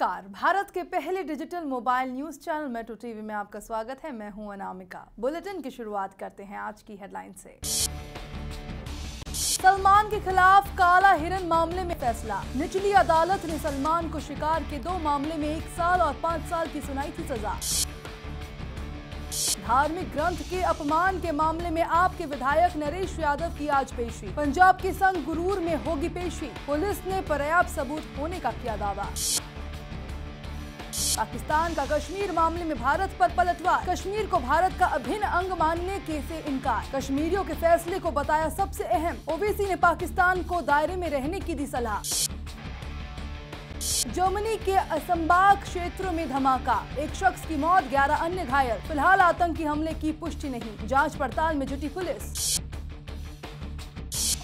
नमस्कार भारत के पहले digital mobile news channel metro TV में आपका स्वागत है मैं हूं अनामिका बुलेटिन की शुरुआत करते हैं आज की हेडलाइन से सलमान के खिलाफ काला हिरन मामले में फैसला निचली अदालत ने सलमान को शिकार के दो मामले में एक साल और पाँच साल की सुनाई थी सजा धार्मिक ग्रंथ के अपमान के मामले में आपके विधायक नरेश यादव की आज पेशी पंजाब के संग गुरूर में होगी पेशी पुलिस ने पर्याप्त सबूत होने का किया दावा पाकिस्तान का कश्मीर मामले में भारत पर पलटवार कश्मीर को भारत का अभिन्न अंग मानने के से इनकार कश्मीरियों के फैसले को बताया सबसे अहम ओबीसी ने पाकिस्तान को दायरे में रहने की दी सलाह जर्मनी के असम्बाग क्षेत्र में धमाका एक शख्स की मौत 11 अन्य घायल फिलहाल आतंकी हमले की पुष्टि नहीं जांच पड़ताल में जुटी पुलिस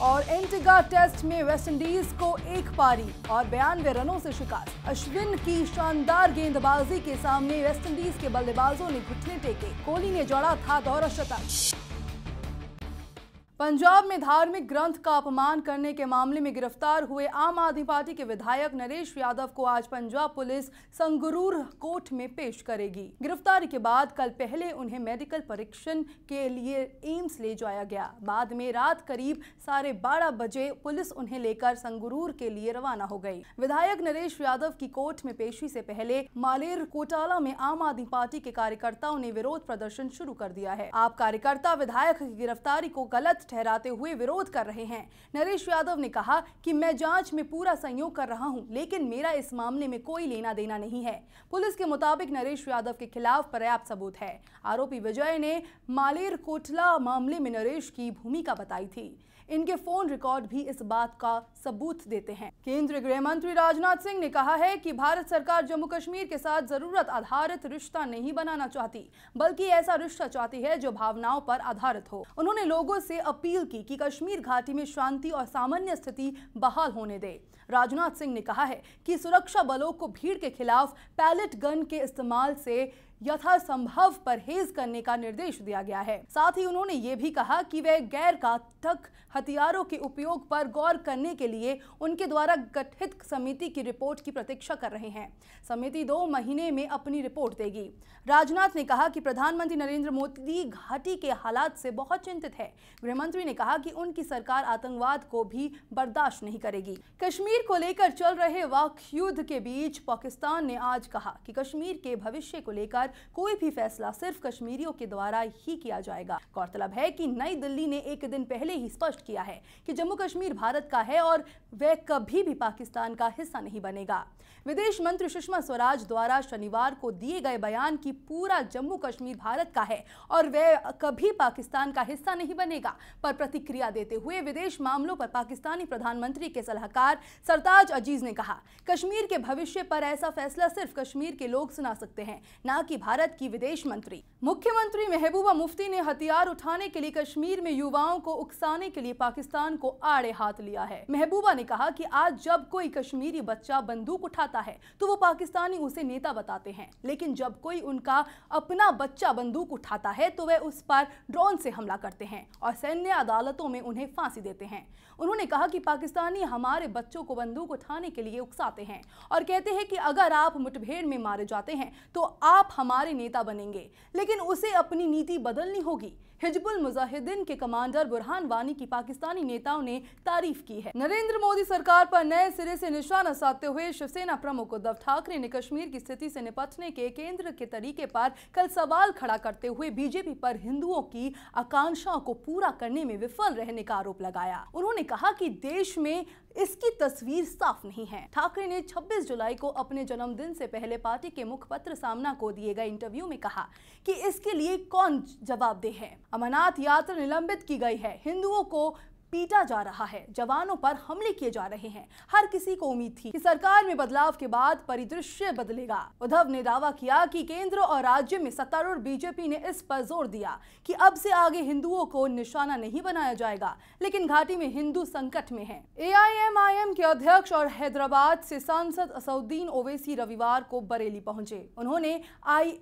और एंटीगा टेस्ट में वेस्टइंडीज को एक पारी और बयानवे रनों से शिकार अश्विन की शानदार गेंदबाजी के सामने वेस्टइंडीज के बल्लेबाजों ने घुटने टेके कोहली ने जोड़ा था दौरा शतक पंजाब में धार्मिक ग्रंथ का अपमान करने के मामले में गिरफ्तार हुए आम आदमी पार्टी के विधायक नरेश यादव को आज पंजाब पुलिस संगरूर कोर्ट में पेश करेगी गिरफ्तारी के बाद कल पहले उन्हें मेडिकल परीक्षण के लिए एम्स ले जाया गया बाद में रात करीब साढ़े बारह बजे पुलिस उन्हें लेकर संगरूर के लिए रवाना हो गयी विधायक नरेश यादव की कोर्ट में पेशी से पहले मालेर कोटाला में आम आदमी पार्टी के कार्यकर्ताओं ने विरोध प्रदर्शन शुरू कर दिया है आप कार्यकर्ता विधायक की गिरफ्तारी को गलत ठहराते हुए विरोध कर रहे हैं नरेश यादव ने कहा कि मैं जांच में पूरा सहयोग कर रहा हूं लेकिन मेरा इस मामले में कोई लेना देना नहीं है पुलिस के मुताबिक नरेश यादव के खिलाफ पर्याप्त सबूत है आरोपी विजय ने मालेर कोटला मामले में नरेश की भूमिका बताई थी इनके फोन रिकॉर्ड भी इस बात का सबूत देते हैं केंद्रीय गृह मंत्री राजनाथ सिंह ने कहा है कि भारत सरकार जम्मू कश्मीर के साथ जरूरत आधारित रिश्ता नहीं बनाना चाहती बल्कि ऐसा रिश्ता चाहती है जो भावनाओं पर आधारित हो उन्होंने लोगों से अपील अपील की कि कश्मीर घाटी में शांति और सामान्य स्थिति बहाल होने दे राजनाथ सिंह ने कहा है कि सुरक्षा बलों को भीड़ के खिलाफ पैलेट गन के इस्तेमाल से यथासंभव परहेज करने का निर्देश दिया गया है साथ ही उन्होंने ये भी कहा कि वे गैर घातक हथियारों के उपयोग पर गौर करने के लिए उनके द्वारा गठित समिति की रिपोर्ट की प्रतीक्षा कर रहे हैं समिति दो महीने में अपनी रिपोर्ट देगी राजनाथ ने कहा कि प्रधानमंत्री नरेंद्र मोदी घाटी के हालात से बहुत चिंतित है गृहमंत्री ने कहा कि उनकी सरकार आतंकवाद को भी बर्दाश्त नहीं करेगी कश्मीर को लेकर चल रहे वाक युद्ध के बीच पाकिस्तान ने आज कहा कि कश्मीर के भविष्य को लेकर कोई भी फैसला सिर्फ कश्मीरियों के द्वारा ही किया जाएगा गौरतलब है कि नई दिल्ली ने एक दिन पहले ही स्पष्ट किया है कि जम्मू कश्मीर भारत का है और वह कभी भी पाकिस्तान का हिस्सा नहीं बनेगा विदेश मंत्री सुषमा स्वराज द्वारा शनिवार को दिए गए बयान की पूरा जम्मू कश्मीर भारत का है और वह कभी पाकिस्तान का हिस्सा नहीं बनेगा पर प्रतिक्रिया देते हुए विदेश मामलों पर पाकिस्तानी प्रधानमंत्री के सलाहकार सरताज अजीज ने कहा कश्मीर के भविष्य पर ऐसा फैसला सिर्फ कश्मीर के लोग सुना सकते हैं ना कि भारत की विदेश मंत्री मुख्यमंत्री महबूबा मुफ्ती ने हथियार उठाने के लिए कश्मीर में युवाओं को उकसाने के लिए पाकिस्तान को आड़े हाथ लिया है महबूबा ने कहा कि आज जब कोई कश्मीरी बच्चा बंदूक उठाता है तो वो पाकिस्तानी उसे नेता बताते हैं लेकिन जब कोई उनका अपना बच्चा बंदूक उठाता है तो वह उस पर ड्रोन से हमला करते हैं और सैन्य अदालतों में उन्हें फांसी देते हैं उन्होंने कहा कि पाकिस्तानी हमारे बच्चों को बंदूक उठाने के लिए उकसाते हैं और कहते हैं कि अगर आप मुठभेड़ में मारे जाते हैं तो आप हमारे हमारे नेता बनेंगे लेकिन उसे अपनी नीति बदलनी होगी हिजबुल मुजाहिदीन के कमांडर बुरहान वानी की पाकिस्तानी नेताओं ने तारीफ की है नरेंद्र मोदी सरकार पर नए सिरे से निशाना साधते हुए शिवसेना प्रमुख उद्धव ठाकरे ने कश्मीर की स्थिति से निपटने के केंद्र के तरीके पर कल सवाल खड़ा करते हुए बीजेपी पर हिंदुओं की आकांक्षाओं को पूरा करने में विफल रहने का आरोप लगाया उन्होंने कहा की देश में इसकी तस्वीर साफ नहीं है ठाकरे ने 26 जुलाई को अपने जन्मदिन से पहले पार्टी के मुखपत्र सामना को दिए गए इंटरव्यू में कहा कि इसके लिए कौन जवाबदेह है अमरनाथ यात्रा निलंबित की गई है हिंदुओं को पीटा जा रहा है जवानों पर हमले किए जा रहे हैं हर किसी को उम्मीद थी कि सरकार में बदलाव के बाद परिदृश्य बदलेगा उद्धव ने दावा किया कि केंद्र और राज्य में सत्तारूढ़ बीजेपी ने इस पर जोर दिया कि अब से आगे हिंदुओं को निशाना नहीं बनाया जाएगा लेकिन घाटी में हिंदू संकट में है एआईएमआईएम के अध्यक्ष और हैदराबाद से सांसद असउद्दीन ओवैसी रविवार को बरेली पहुंचे उन्होंने आई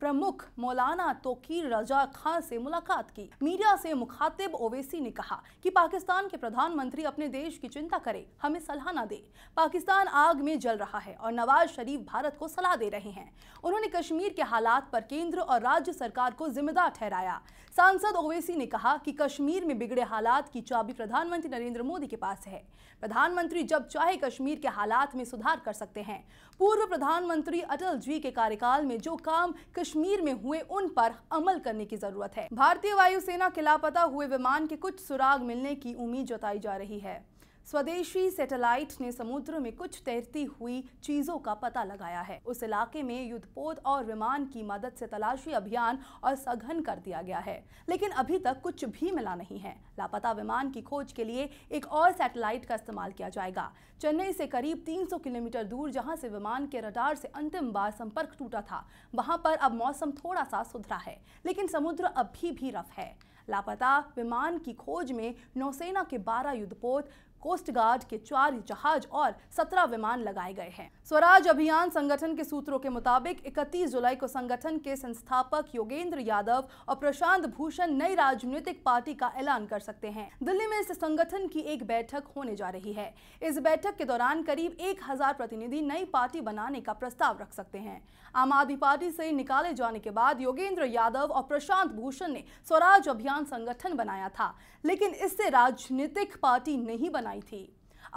प्रमुख मौलाना तोकीर रजा खान से मुलाकात की मीडिया से मुखातिब ओवैसी ने कहा कि पाकिस्तान के प्रधानमंत्री अपने देश की चिंता करें हमें सलाह ना दे पाकिस्तान आग में जल रहा है और नवाज शरीफ भारत को सलाह दे रहे हैं उन्होंने कश्मीर के हालात पर केंद्र और राज्य सरकार को जिम्मेदार ठहराया सांसद ओवैसी ने कहा कि कश्मीर में बिगड़े हालात की चाबी प्रधानमंत्री नरेंद्र मोदी के पास है प्रधानमंत्री जब चाहे कश्मीर के हालात में सुधार कर सकते हैं पूर्व प्रधानमंत्री अटल जी के कार्यकाल में जो काम कश्मीर में हुए उन पर अमल करने की जरूरत है भारतीय वायुसेना के लापता हुए विमान के कुछ सुराग मिलने मिलने की उम्मीद जताई जा रही है स्वदेशी सैटेलाइट ने समुद्र में कुछ तैरती हुई चीजों का पता लगाया है उस इलाके में युद्धपोत और विमान की मदद से तलाशी अभियान और सघन कर दिया गया है लेकिन अभी तक कुछ भी मिला नहीं है लापता विमान की खोज के लिए एक और सैटेलाइट का इस्तेमाल किया जाएगा चेन्नई से करीब 300 किलोमीटर दूर जहां से विमान के रडार से अंतिम बार संपर्क टूटा था वहां पर अब मौसम थोड़ा सा सुधरा है लेकिन समुद्र अभी भी रफ है लापता विमान की खोज में नौसेना के बारह युद्धपोत कोस्ट गार्ड के चार जहाज और सत्रह विमान लगाए गए हैं स्वराज अभियान संगठन के सूत्रों के मुताबिक 31 जुलाई को संगठन के संस्थापक योगेंद्र यादव और प्रशांत भूषण नई राजनीतिक पार्टी का ऐलान कर सकते हैं दिल्ली में इस संगठन की एक बैठक होने जा रही है इस बैठक के दौरान करीब एक हजार प्रतिनिधि नई पार्टी बनाने का प्रस्ताव रख सकते हैं आम आदमी पार्टी से निकाले जाने के बाद योगेंद्र यादव और प्रशांत भूषण ने स्वराज अभियान संगठन बनाया था लेकिन इससे राजनीतिक पार्टी नहीं बना आई थी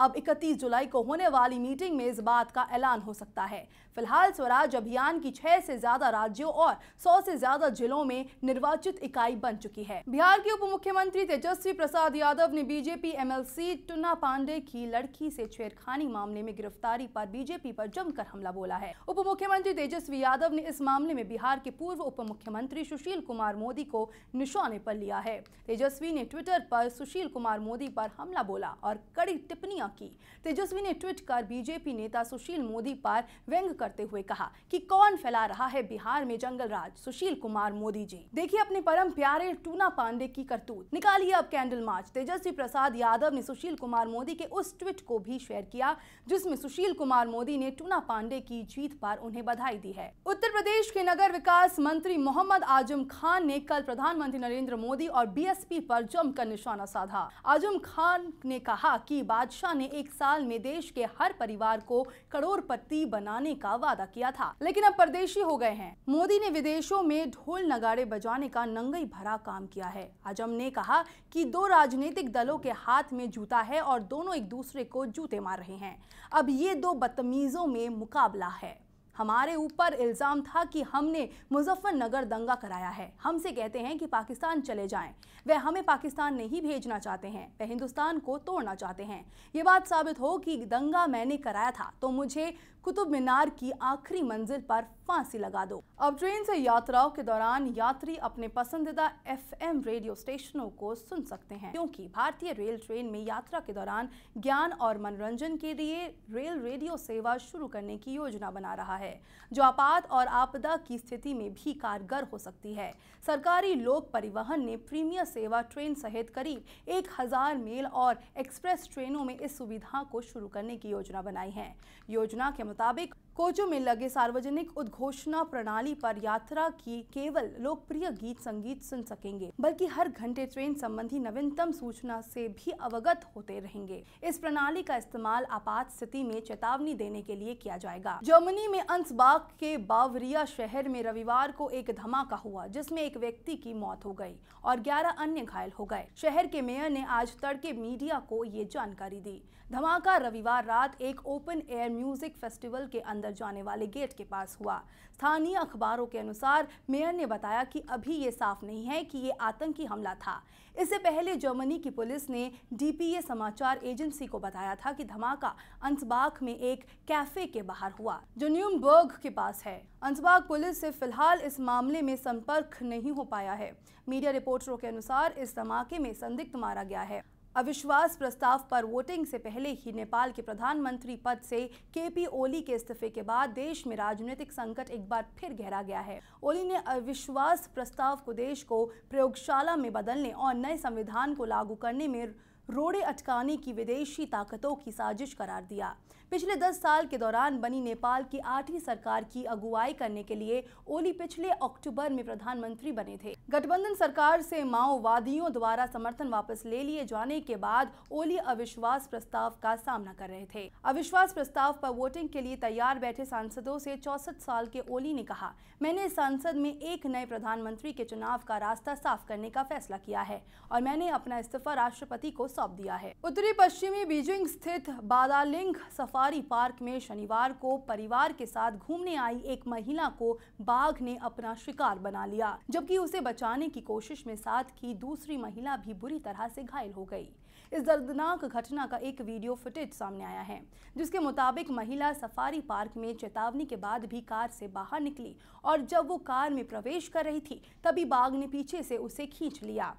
अब 31 जुलाई को होने वाली मीटिंग में इस बात का ऐलान हो सकता है फिलहाल स्वराज अभियान की छह से ज्यादा राज्यों और सौ से ज्यादा जिलों में निर्वाचित इकाई बन चुकी है बिहार के उप मुख्यमंत्री तेजस्वी प्रसाद यादव ने बीजेपी एमएलसी टुन्ना पांडे की लड़की से छेड़खानी मामले में गिरफ्तारी पर बीजेपी पर जमकर हमला बोला है उप मुख्यमंत्री तेजस्वी यादव ने इस मामले में बिहार के पूर्व उप मुख्यमंत्री सुशील कुमार मोदी को निशाने पर लिया है तेजस्वी ने ट्विटर पर सुशील कुमार मोदी पर हमला बोला और कड़ी टिप्पणी टिप्पणियां की तेजस्वी ने ट्वीट कर बीजेपी नेता सुशील मोदी पर व्यंग करते हुए कहा कि कौन फैला रहा है बिहार में जंगल राज सुशील कुमार मोदी जी देखिए अपने परम प्यारे टूना पांडे की करतूत निकालिए अब कैंडल मार्च तेजस्वी प्रसाद यादव ने सुशील कुमार मोदी के उस ट्वीट को भी शेयर किया जिसमे सुशील कुमार मोदी ने टूना पांडे की जीत पर उन्हें बधाई दी है उत्तर प्रदेश के नगर विकास मंत्री मोहम्मद आजम खान ने कल प्रधानमंत्री नरेंद्र मोदी और बीएसपी पर जमकर निशाना साधा आजम खान ने कहा कि बादशाह शाह ने एक साल में देश के हर परिवार को करोड़पति बनाने का वादा किया था लेकिन अब परदेशी हो गए हैं मोदी ने विदेशों में ढोल नगाड़े बजाने का नंगई भरा काम किया है आजम ने कहा कि दो राजनीतिक दलों के हाथ में जूता है और दोनों एक दूसरे को जूते मार रहे हैं अब ये दो बदतमीजों में मुकाबला है हमारे ऊपर इल्ज़ाम था कि हमने मुजफ्फरनगर दंगा कराया है हमसे कहते हैं कि पाकिस्तान चले जाएं वह हमें पाकिस्तान नहीं भेजना चाहते हैं वह हिंदुस्तान को तोड़ना चाहते हैं ये बात साबित हो कि दंगा मैंने कराया था तो मुझे कुतुब मीनार की आखिरी मंजिल पर फांसी लगा दो अब ट्रेन से यात्राओं के दौरान यात्री अपने पसंदीदा एफएम रेडियो स्टेशनों को सुन सकते हैं क्योंकि भारतीय रेल ट्रेन में यात्रा के दौरान ज्ञान और मनोरंजन के लिए रेल रेडियो सेवा शुरू करने की योजना बना रहा है जो आपात और आपदा की स्थिति में भी कारगर हो सकती है सरकारी लोक परिवहन ने प्रीमियर सेवा ट्रेन सहित करीब एक हजार मेल और एक्सप्रेस ट्रेनों में इस सुविधा को शुरू करने की योजना बनाई है योजना के मुताबिक कोचो में लगे सार्वजनिक उद्घोषणा प्रणाली पर यात्रा की केवल लोकप्रिय गीत संगीत सुन सकेंगे बल्कि हर घंटे ट्रेन संबंधी नवीनतम सूचना से भी अवगत होते रहेंगे इस प्रणाली का इस्तेमाल आपात स्थिति में चेतावनी देने के लिए किया जाएगा जर्मनी में अंसबाग के बावरिया शहर में रविवार को एक धमाका हुआ जिसमे एक व्यक्ति की मौत हो गयी और ग्यारह अन्य घायल हो गए शहर के मेयर ने आज तड़के मीडिया को ये जानकारी दी धमाका रविवार रात एक ओपन एयर म्यूजिक फेस्टिवल के अंदर अंदर जाने वाले गेट के पास हुआ स्थानीय अखबारों के अनुसार मेयर ने बताया कि अभी ये साफ नहीं है कि ये आतंकी हमला था इससे पहले जर्मनी की पुलिस ने डीपीए समाचार एजेंसी को बताया था कि धमाका अंसबाग में एक कैफे के बाहर हुआ जो न्यूमबर्ग के पास है अंसबाग पुलिस से फिलहाल इस मामले में संपर्क नहीं हो पाया है मीडिया रिपोर्टरों के अनुसार इस धमाके में संदिग्ध मारा गया है अविश्वास प्रस्ताव पर वोटिंग से पहले ही नेपाल के प्रधानमंत्री पद से केपी ओली के इस्तीफे के बाद देश में राजनीतिक संकट एक बार फिर गहरा गया है ओली ने अविश्वास प्रस्ताव को देश को प्रयोगशाला में बदलने और नए संविधान को लागू करने में रोड़े अटकाने की विदेशी ताकतों की साजिश करार दिया पिछले 10 साल के दौरान बनी नेपाल की आठवीं सरकार की अगुवाई करने के लिए ओली पिछले अक्टूबर में प्रधानमंत्री बने थे गठबंधन सरकार से माओवादियों द्वारा समर्थन वापस ले लिए जाने के बाद ओली अविश्वास प्रस्ताव का सामना कर रहे थे अविश्वास प्रस्ताव पर वोटिंग के लिए तैयार बैठे सांसदों से चौसठ साल के ओली ने कहा मैंने संसद में एक नए प्रधानमंत्री के चुनाव का रास्ता साफ करने का फैसला किया है और मैंने अपना इस्तीफा राष्ट्रपति को सौंप दिया है उत्तरी पश्चिमी बीजिंग स्थित बादालिंग सफारी पार्क में शनिवार को परिवार के साथ घूमने आई एक महिला को बाघ ने अपना शिकार बना लिया जबकि उसे बचाने की कोशिश में साथ की दूसरी महिला भी बुरी तरह से घायल हो गई इस दर्दनाक घटना का एक वीडियो फुटेज सामने आया है जिसके मुताबिक महिला सफारी पार्क में चेतावनी के बाद भी कार से बाहर निकली और जब वो कार में प्रवेश कर रही थी तभी बाघ ने पीछे से उसे खींच लिया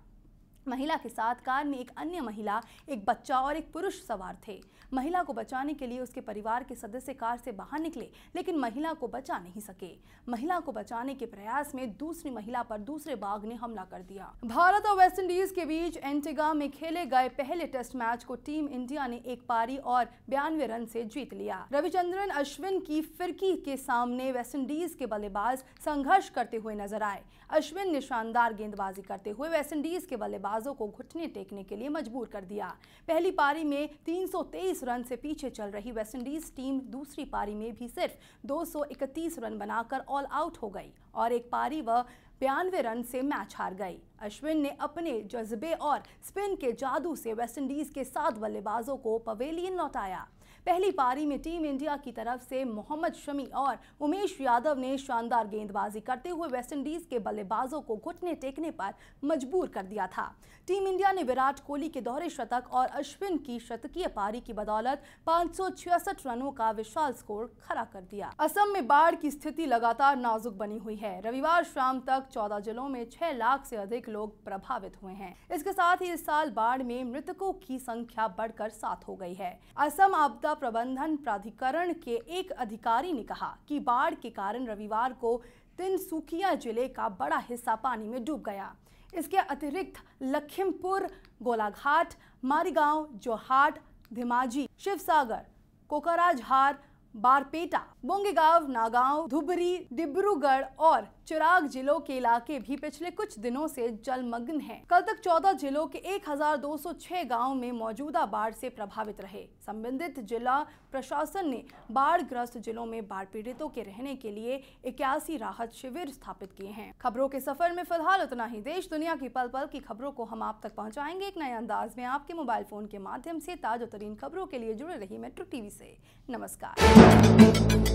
महिला के साथ कार में एक अन्य महिला एक बच्चा और एक पुरुष सवार थे महिला को बचाने के लिए उसके परिवार के सदस्य कार से बाहर निकले लेकिन महिला को बचा नहीं सके महिला को बचाने के प्रयास में दूसरी महिला पर दूसरे बाघ ने हमला कर दिया भारत और वेस्ट इंडीज के बीच एंटेगा में खेले गए पहले टेस्ट मैच को टीम इंडिया ने एक पारी और बयानवे रन से जीत लिया रविचंद्रन अश्विन की फिरकी के सामने वेस्ट इंडीज के बल्लेबाज संघर्ष करते हुए नजर आए अश्विन ने शानदार गेंदबाजी करते हुए वेस्ट इंडीज के बल्लेबाज बल्लेबाजों को घुटने टेकने के लिए मजबूर कर दिया पहली पारी में 323 रन से पीछे चल रही वेस्टइंडीज टीम दूसरी पारी में भी सिर्फ 231 रन बनाकर ऑल आउट हो गई और एक पारी व बयानवे रन से मैच हार गई अश्विन ने अपने जज्बे और स्पिन के जादू से वेस्टइंडीज के सात बल्लेबाजों को पवेलियन लौटाया पहली पारी में टीम इंडिया की तरफ से मोहम्मद शमी और उमेश यादव ने शानदार गेंदबाजी करते हुए वेस्टइंडीज के बल्लेबाजों को घुटने टेकने पर मजबूर कर दिया था टीम इंडिया ने विराट कोहली के दोहरे शतक और अश्विन की शतकीय पारी की बदौलत पाँच रनों का विशाल स्कोर खड़ा कर दिया असम में बाढ़ की स्थिति लगातार नाजुक बनी हुई है रविवार शाम तक चौदह जिलों में छह लाख से अधिक लोग प्रभावित हुए हैं इसके साथ ही इस साल बाढ़ में मृतकों की संख्या बढ़कर सात हो गई है असम आपदा आपदा प्रबंधन प्राधिकरण के एक अधिकारी ने कहा कि बाढ़ के कारण रविवार को तिनसुकिया जिले का बड़ा हिस्सा पानी में डूब गया इसके अतिरिक्त लखीमपुर गोलाघाट मारीगांव जोहाट धिमाजी शिवसागर कोकराझार बारपेटा बोंगेगांव नागांव धुबरी डिब्रूगढ़ और चिराग जिलों के इलाके भी पिछले कुछ दिनों से जलमग्न हैं। कल तक 14 जिलों के 1,206 गांव में मौजूदा बाढ़ से प्रभावित रहे संबंधित जिला प्रशासन ने बाढ़ ग्रस्त जिलों में बाढ़ पीड़ितों के रहने के लिए इक्यासी राहत शिविर स्थापित किए हैं खबरों के सफर में फिलहाल उतना ही देश दुनिया की पल पल की खबरों को हम आप तक पहुँचाएंगे एक नए अंदाज में आपके मोबाइल फोन के माध्यम ऐसी ताजा तरीन खबरों के लिए जुड़े रही मेट्रो टीवी ऐसी नमस्कार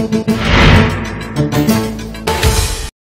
Thank you.